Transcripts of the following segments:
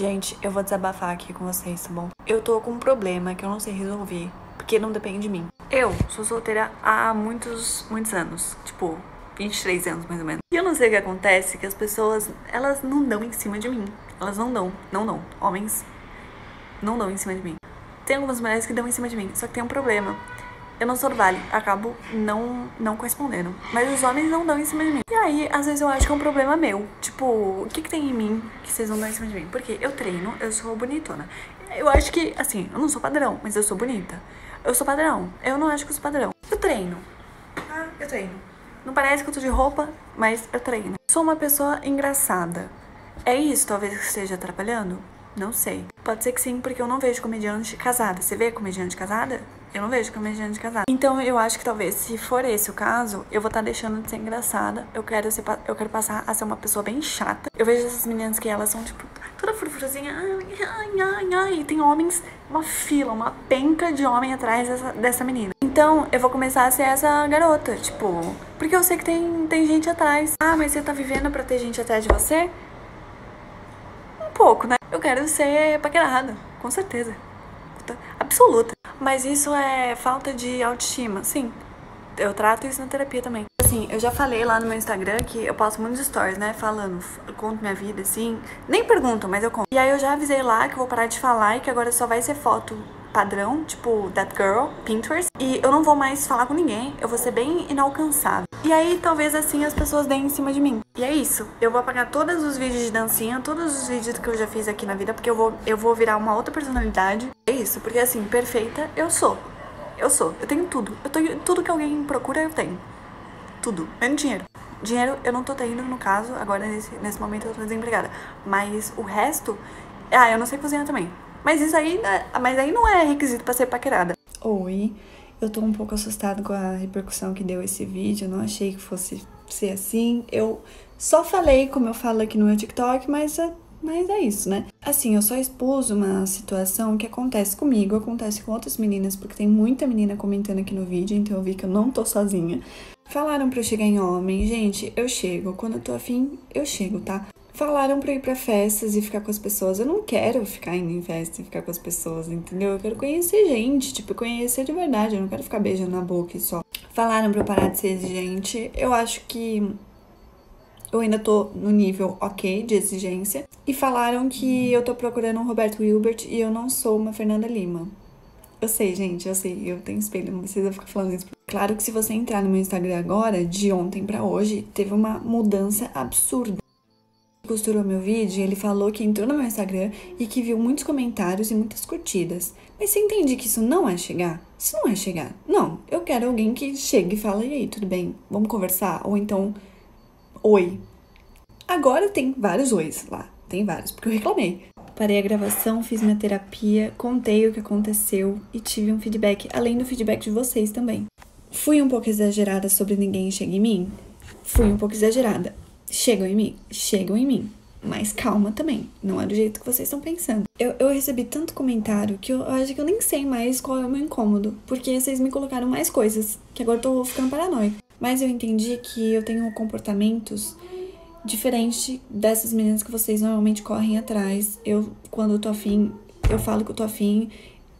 Gente, eu vou desabafar aqui com vocês, tá bom? Eu tô com um problema que eu não sei resolver, porque não depende de mim. Eu sou solteira há muitos, muitos anos. Tipo, 23 anos mais ou menos. E eu não sei o que acontece, que as pessoas, elas não dão em cima de mim. Elas não dão, não dão. Homens não dão em cima de mim. Tem algumas mulheres que dão em cima de mim, só que tem um problema eu não sou do vale, acabo não, não correspondendo. Mas os homens não dão em cima de mim. E aí, às vezes eu acho que é um problema meu. Tipo, o que, que tem em mim que vocês não dão em cima de mim? Porque eu treino, eu sou bonitona. Eu acho que, assim, eu não sou padrão, mas eu sou bonita. Eu sou padrão. Eu não acho que eu sou padrão. Eu treino. Ah, eu treino. Não parece que eu tô de roupa, mas eu treino. Sou uma pessoa engraçada. É isso, talvez, que esteja atrapalhando? Não sei. Pode ser que sim, porque eu não vejo comediante casada. Você vê comediante casada? Eu não vejo comediante casado. Então eu acho que talvez, se for esse o caso, eu vou estar tá deixando de ser engraçada. Eu quero, ser, eu quero passar a ser uma pessoa bem chata. Eu vejo essas meninas que elas são, tipo, toda furfurazinha. Ai, ai, ai, ai. E tem homens, uma fila, uma penca de homem atrás dessa, dessa menina. Então, eu vou começar a ser essa garota, tipo... Porque eu sei que tem, tem gente atrás. Ah, mas você tá vivendo pra ter gente atrás de você? Um pouco, né? Eu quero ser paquerada, com certeza. Absoluta. Mas isso é falta de autoestima, sim. Eu trato isso na terapia também. Assim, eu já falei lá no meu Instagram que eu posto muitos stories, né? Falando, conto minha vida, assim. Nem pergunto, mas eu conto. E aí eu já avisei lá que eu vou parar de falar e que agora só vai ser foto padrão, tipo That Girl, Pinterest, e eu não vou mais falar com ninguém, eu vou ser bem inalcançável. E aí talvez assim as pessoas deem em cima de mim. E é isso. Eu vou apagar todos os vídeos de dancinha, todos os vídeos que eu já fiz aqui na vida, porque eu vou, eu vou virar uma outra personalidade. É isso, porque assim, perfeita eu sou. Eu sou. Eu tenho tudo. Eu tenho tudo que alguém procura, eu tenho. Tudo. Menos dinheiro. Dinheiro eu não tô tendo no caso, agora nesse, nesse momento eu tô desempregada. Mas o resto. Ah, eu não sei cozinhar também. Mas isso aí, né, mas aí não é requisito para ser paquerada. Oi, eu tô um pouco assustado com a repercussão que deu esse vídeo, eu não achei que fosse ser assim. Eu só falei como eu falo aqui no meu TikTok, mas é, mas é isso, né? Assim, eu só expus uma situação que acontece comigo, acontece com outras meninas, porque tem muita menina comentando aqui no vídeo, então eu vi que eu não tô sozinha. Falaram pra eu chegar em homem. Gente, eu chego. Quando eu tô afim, eu chego, tá? falaram pra ir pra festas e ficar com as pessoas. Eu não quero ficar indo em festa e ficar com as pessoas, entendeu? Eu quero conhecer gente, tipo, conhecer de verdade. Eu não quero ficar beijando na boca e só. Falaram pra eu parar de ser exigente. Eu acho que eu ainda tô no nível ok de exigência. E falaram que eu tô procurando um Roberto Hilbert e eu não sou uma Fernanda Lima. Eu sei, gente, eu sei, eu tenho espelho, não precisa ficar falando isso. Claro que se você entrar no meu Instagram agora, de ontem para hoje, teve uma mudança absurda costurou meu vídeo, ele falou que entrou no meu Instagram e que viu muitos comentários e muitas curtidas. Mas você entende que isso não é chegar? Isso não é chegar. Não, eu quero alguém que chegue e fale, e aí, tudo bem, vamos conversar? Ou então, oi. Agora tem vários ois lá, tem vários, porque eu reclamei. Parei a gravação, fiz minha terapia, contei o que aconteceu e tive um feedback, além do feedback de vocês também. Fui um pouco exagerada sobre ninguém chega em mim? Fui um pouco exagerada, chegam em mim? Chegam em mim. Mas calma também, não é do jeito que vocês estão pensando. Eu, eu recebi tanto comentário que eu, eu, acho que eu nem sei mais qual é o meu incômodo, porque vocês me colocaram mais coisas, que agora eu tô ficando paranoica. Mas eu entendi que eu tenho comportamentos diferente dessas meninas que vocês normalmente correm atrás. Eu, quando eu tô afim, eu falo que eu tô afim,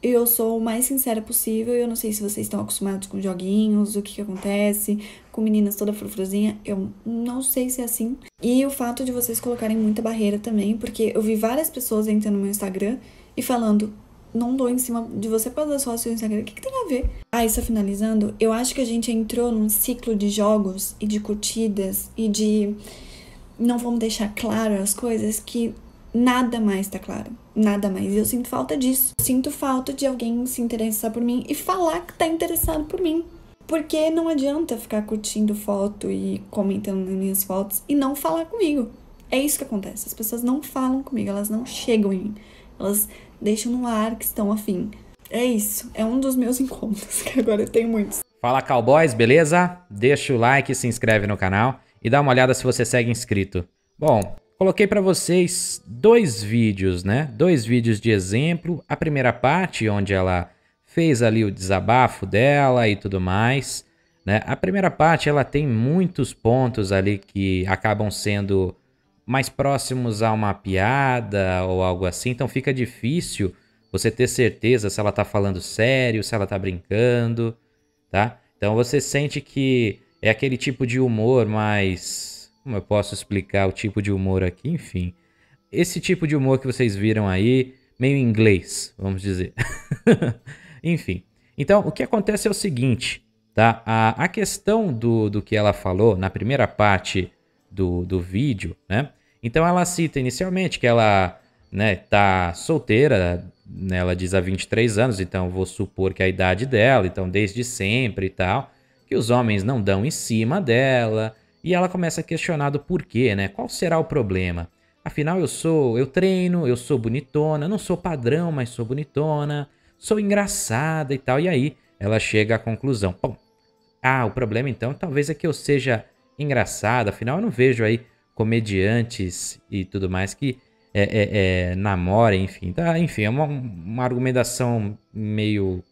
eu sou o mais sincera possível. Eu não sei se vocês estão acostumados com joguinhos, o que, que acontece, com meninas toda frufruzinha. Eu não sei se é assim. E o fato de vocês colocarem muita barreira também, porque eu vi várias pessoas entrando no meu Instagram e falando. Não dou em cima de você para dar só o seu Instagram. O que, que tem a ver? Ah, isso finalizando, eu acho que a gente entrou num ciclo de jogos e de curtidas e de não vamos deixar claro as coisas que Nada mais tá claro. Nada mais. E eu sinto falta disso. Sinto falta de alguém se interessar por mim e falar que tá interessado por mim. Porque não adianta ficar curtindo foto e comentando nas minhas fotos e não falar comigo. É isso que acontece. As pessoas não falam comigo, elas não chegam em mim. Elas deixam no ar que estão afim. É isso. É um dos meus encontros que agora eu tenho muitos. Fala, cowboys, beleza? Deixa o like, se inscreve no canal e dá uma olhada se você segue inscrito. Bom, Coloquei para vocês dois vídeos, né? Dois vídeos de exemplo. A primeira parte, onde ela fez ali o desabafo dela e tudo mais. Né? A primeira parte, ela tem muitos pontos ali que acabam sendo mais próximos a uma piada ou algo assim. Então fica difícil você ter certeza se ela tá falando sério, se ela tá brincando, tá? Então você sente que é aquele tipo de humor mais como eu posso explicar o tipo de humor aqui? Enfim, esse tipo de humor que vocês viram aí, meio inglês, vamos dizer. Enfim, então o que acontece é o seguinte, tá? A, a questão do, do que ela falou na primeira parte do, do vídeo, né? Então ela cita inicialmente que ela né, tá solteira, né, ela diz há 23 anos, então vou supor que é a idade dela, então desde sempre e tal, que os homens não dão em cima dela, e ela começa a questionar do porquê, né? Qual será o problema? Afinal, eu sou, eu treino, eu sou bonitona, não sou padrão, mas sou bonitona, sou engraçada e tal. E aí ela chega à conclusão: bom, ah, o problema então talvez é que eu seja engraçada, afinal eu não vejo aí comediantes e tudo mais que é, é, é namorem, enfim. Tá? Enfim, é uma, uma argumentação meio.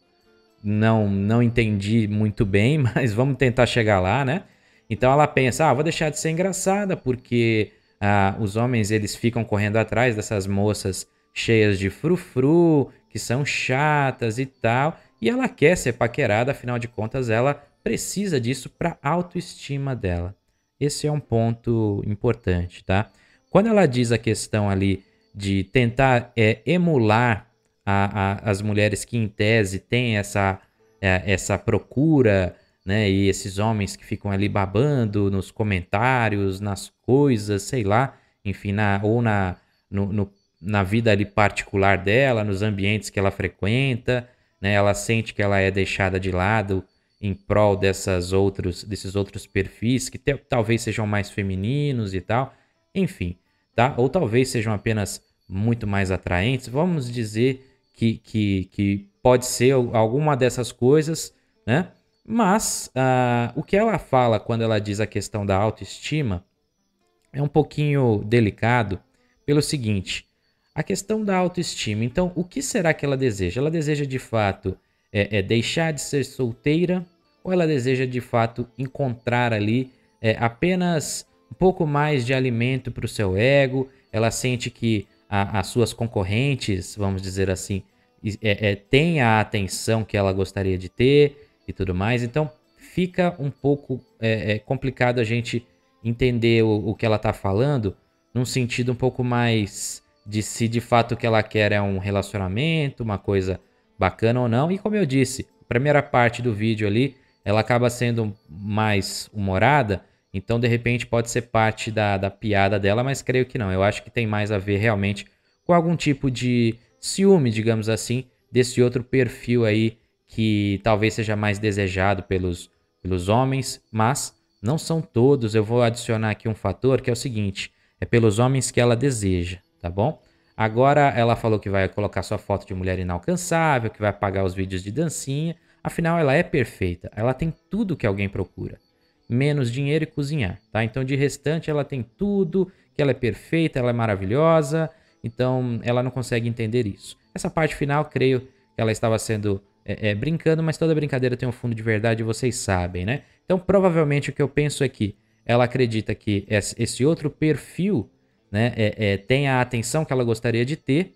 Não, não entendi muito bem, mas vamos tentar chegar lá, né? Então ela pensa, ah, vou deixar de ser engraçada porque ah, os homens eles ficam correndo atrás dessas moças cheias de frufru, que são chatas e tal, e ela quer ser paquerada, afinal de contas ela precisa disso para autoestima dela. Esse é um ponto importante, tá? Quando ela diz a questão ali de tentar é, emular a, a, as mulheres que em tese têm essa, é, essa procura né? E esses homens que ficam ali babando nos comentários, nas coisas, sei lá, enfim, na, ou na, no, no, na vida ali particular dela, nos ambientes que ela frequenta, né? Ela sente que ela é deixada de lado em prol dessas outros, desses outros perfis que te, talvez sejam mais femininos e tal, enfim, tá? Ou talvez sejam apenas muito mais atraentes. Vamos dizer que, que, que pode ser alguma dessas coisas, né? Mas uh, o que ela fala quando ela diz a questão da autoestima é um pouquinho delicado pelo seguinte: a questão da autoestima. Então, o que será que ela deseja? Ela deseja de fato é, é deixar de ser solteira ou ela deseja de fato encontrar ali é, apenas um pouco mais de alimento para o seu ego? Ela sente que a, as suas concorrentes, vamos dizer assim, é, é, têm a atenção que ela gostaria de ter? e tudo mais. Então fica um pouco é, é complicado a gente entender o, o que ela está falando num sentido um pouco mais de se de fato o que ela quer é um relacionamento, uma coisa bacana ou não. E como eu disse, a primeira parte do vídeo ali, ela acaba sendo mais humorada, então de repente pode ser parte da, da piada dela, mas creio que não. Eu acho que tem mais a ver realmente com algum tipo de ciúme, digamos assim, desse outro perfil aí que talvez seja mais desejado pelos, pelos homens, mas não são todos. Eu vou adicionar aqui um fator que é o seguinte: é pelos homens que ela deseja, tá bom? Agora ela falou que vai colocar sua foto de mulher inalcançável, que vai apagar os vídeos de dancinha. Afinal, ela é perfeita, ela tem tudo que alguém procura, menos dinheiro e cozinhar, tá? Então, de restante, ela tem tudo, que ela é perfeita, ela é maravilhosa, então ela não consegue entender isso. Essa parte final, creio que ela estava sendo é, é, brincando, mas toda brincadeira tem um fundo de verdade, vocês sabem, né? Então, provavelmente o que eu penso é que ela acredita que esse outro perfil né, é, é, tem a atenção que ela gostaria de ter,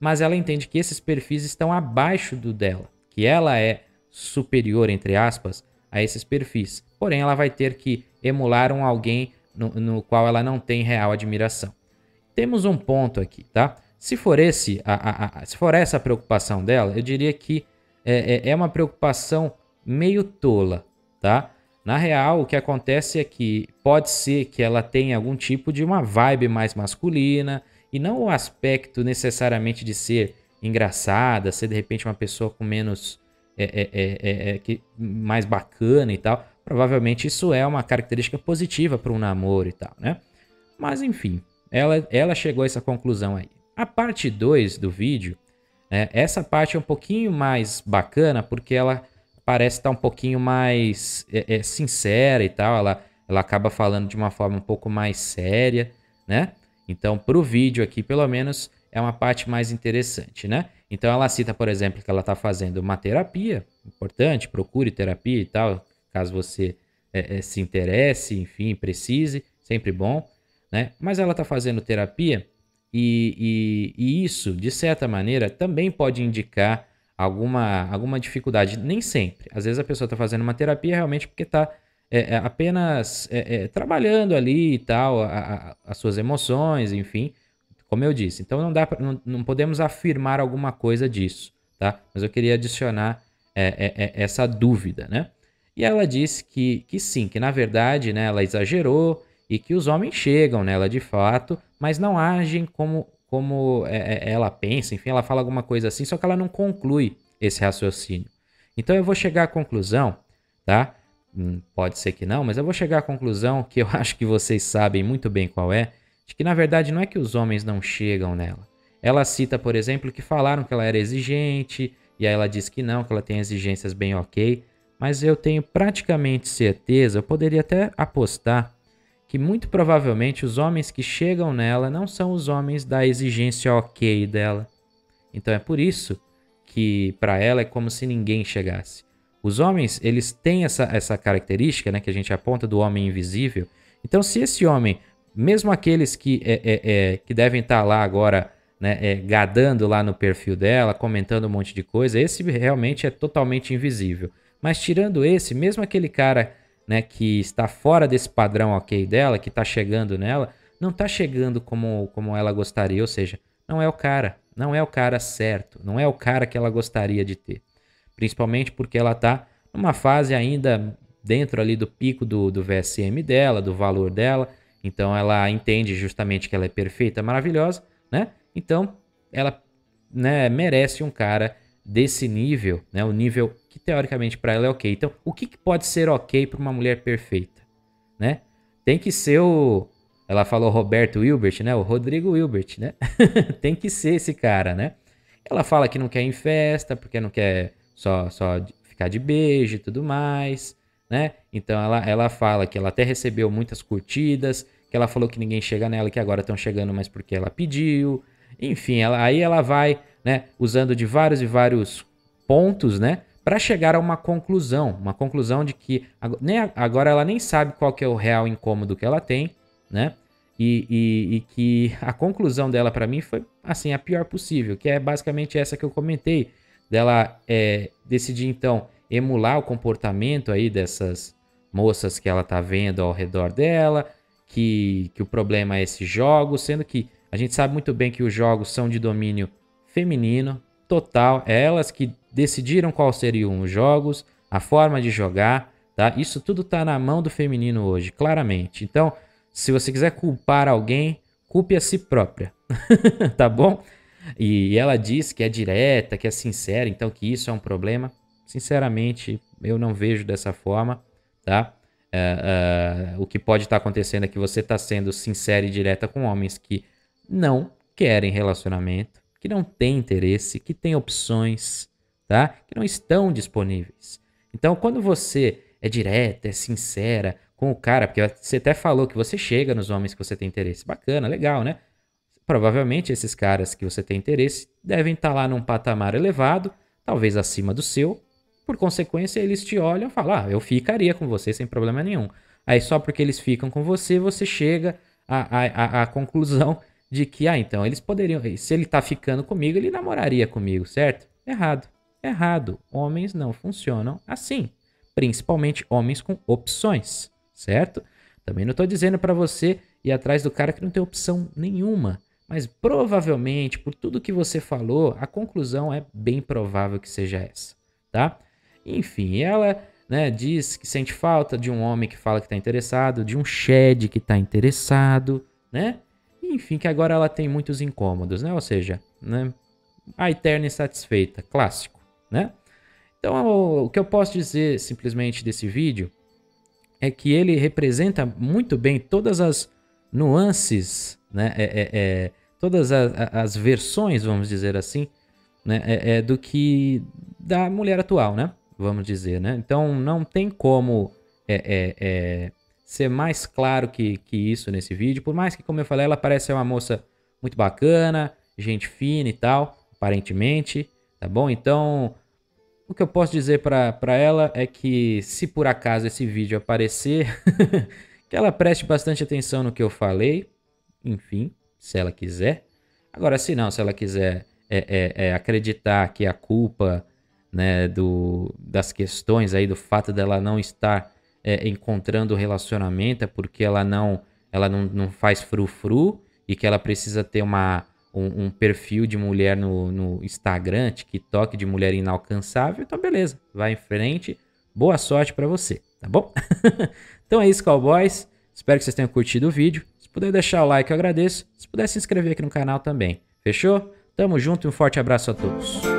mas ela entende que esses perfis estão abaixo do dela, que ela é superior, entre aspas, a esses perfis. Porém, ela vai ter que emular um alguém no, no qual ela não tem real admiração. Temos um ponto aqui, tá? Se for, esse, a, a, a, se for essa a preocupação dela, eu diria que é, é, é uma preocupação meio tola, tá? Na real, o que acontece é que pode ser que ela tenha algum tipo de uma vibe mais masculina e não o aspecto necessariamente de ser engraçada, ser de repente uma pessoa com menos é, é, é, é, é que, mais bacana e tal. Provavelmente isso é uma característica positiva para um namoro e tal, né? Mas enfim, ela, ela chegou a essa conclusão aí. A parte 2 do vídeo né? essa parte é um pouquinho mais bacana porque ela parece estar um pouquinho mais é, é, sincera e tal. Ela, ela acaba falando de uma forma um pouco mais séria, né? Então, para o vídeo aqui, pelo menos, é uma parte mais interessante, né? Então, ela cita, por exemplo, que ela está fazendo uma terapia, importante, procure terapia e tal, caso você é, é se interesse, enfim, precise, sempre bom, né? Mas ela está fazendo terapia e, e, e isso, de certa maneira, também pode indicar alguma, alguma dificuldade. Nem sempre. Às vezes a pessoa está fazendo uma terapia realmente porque está é, é, apenas é, é, trabalhando ali e tal, a, a, as suas emoções, enfim, como eu disse. Então não, dá pra, não, não podemos afirmar alguma coisa disso, tá? Mas eu queria adicionar é, é, essa dúvida, né? E ela disse que, que sim, que na verdade né, ela exagerou, e que os homens chegam nela de fato, mas não agem como, como é, é, ela pensa, enfim, ela fala alguma coisa assim, só que ela não conclui esse raciocínio. Então eu vou chegar à conclusão, tá? Hum, pode ser que não, mas eu vou chegar à conclusão que eu acho que vocês sabem muito bem qual é, de que na verdade não é que os homens não chegam nela. Ela cita, por exemplo, que falaram que ela era exigente, e aí ela diz que não, que ela tem exigências bem ok, mas eu tenho praticamente certeza, eu poderia até apostar que muito provavelmente os homens que chegam nela não são os homens da exigência ok dela. Então é por isso que para ela é como se ninguém chegasse. Os homens, eles têm essa, essa característica né, que a gente aponta do homem invisível. Então, se esse homem, mesmo aqueles que, é, é, é, que devem estar tá lá agora né, é, gadando lá no perfil dela, comentando um monte de coisa, esse realmente é totalmente invisível. Mas tirando esse, mesmo aquele cara né, que está fora desse padrão ok dela, que está chegando nela, não está chegando como, como ela gostaria, ou seja, não é o cara, não é o cara certo, não é o cara que ela gostaria de ter. Principalmente porque ela está numa fase ainda dentro ali do pico do, do VSM dela, do valor dela, então ela entende justamente que ela é perfeita, maravilhosa, né? Então ela né, merece um cara desse nível, né, o nível que teoricamente para ela é ok. Então, o que, que pode ser ok para uma mulher perfeita, né? Tem que ser o ela falou Roberto Wilbert, né? O Rodrigo Wilbert, né? Tem que ser esse cara, né? Ela fala que não quer ir em festa, porque não quer só só ficar de beijo e tudo mais, né? Então ela, ela fala que ela até recebeu muitas curtidas, que ela falou que ninguém chega nela, que agora estão chegando mas porque ela pediu. Enfim, ela, aí ela vai, né, usando de vários e vários pontos, né, para chegar a uma conclusão, uma conclusão de que nem, agora ela nem sabe qual que é o real incômodo que ela tem, né? E, e, e que a conclusão dela para mim foi assim a pior possível, que é basicamente essa que eu comentei dela é, decidir então emular o comportamento aí dessas moças que ela tá vendo ao redor dela, que, que o problema é esse jogos, sendo que a gente sabe muito bem que os jogos são de domínio feminino, total, é elas que decidiram quais seriam os jogos, a forma de jogar, tá? Isso tudo está na mão do feminino hoje, claramente. Então, se você quiser culpar alguém, culpe a si própria, tá bom? E ela diz que é direta, que é sincera, então que isso é um problema. Sinceramente, eu não vejo dessa forma, tá? É, é, o que pode estar tá acontecendo é que você está sendo sincera e direta com homens que não querem relacionamento, que não têm interesse, que têm opções, tá? Que não estão disponíveis. Então, quando você é direta, é sincera com o cara, porque você até falou que você chega nos homens que você tem interesse. Bacana, legal, né? Provavelmente esses caras que você tem interesse devem estar tá lá num patamar elevado, talvez acima do seu. Por consequência, eles te olham e falam: ah, eu ficaria com você sem problema nenhum. Aí só porque eles ficam com você, você chega à, à, à conclusão de que, ah, então eles poderiam. Se ele tá ficando comigo, ele namoraria comigo, certo? Errado errado. Homens não funcionam assim, principalmente homens com opções, certo? Também não estou dizendo para você ir atrás do cara que não tem opção nenhuma, mas provavelmente, por tudo que você falou, a conclusão é bem provável que seja essa, tá? Enfim, ela né, diz que sente falta de um homem que fala que está interessado, de um Shed que está interessado, né? Enfim, que agora ela tem muitos incômodos, né? Ou seja, né, a eterna insatisfeita, clássico né? Então, o que eu posso dizer simplesmente desse vídeo é que ele representa muito bem todas as nuances, né? É, é, é, todas as, as, versões, vamos dizer assim, né? É, é, do que da mulher atual, né? Vamos dizer, né? Então, não tem como é, é, ser mais claro que, que isso nesse vídeo, por mais que, como eu falei, ela parece ser uma moça muito bacana, gente fina e tal, aparentemente, Tá bom? Então, o que eu posso dizer para ela é que se por acaso esse vídeo aparecer, que ela preste bastante atenção no que eu falei. Enfim, se ela quiser. Agora, se não, se ela quiser é, é, é acreditar que a culpa né, do, das questões aí, do fato dela não estar é, encontrando relacionamento é porque ela não, ela não, não faz frufru e que ela precisa ter uma um, um, perfil de mulher no, no Instagram, TikTok de mulher inalcançável, então beleza, vai em frente. Boa sorte para você, tá bom? então é isso, cowboys. Espero que vocês tenham curtido o vídeo. Se puder deixar o like, eu agradeço. Se puder se inscrever aqui no canal também. Fechou? Tamo junto e um forte abraço a todos.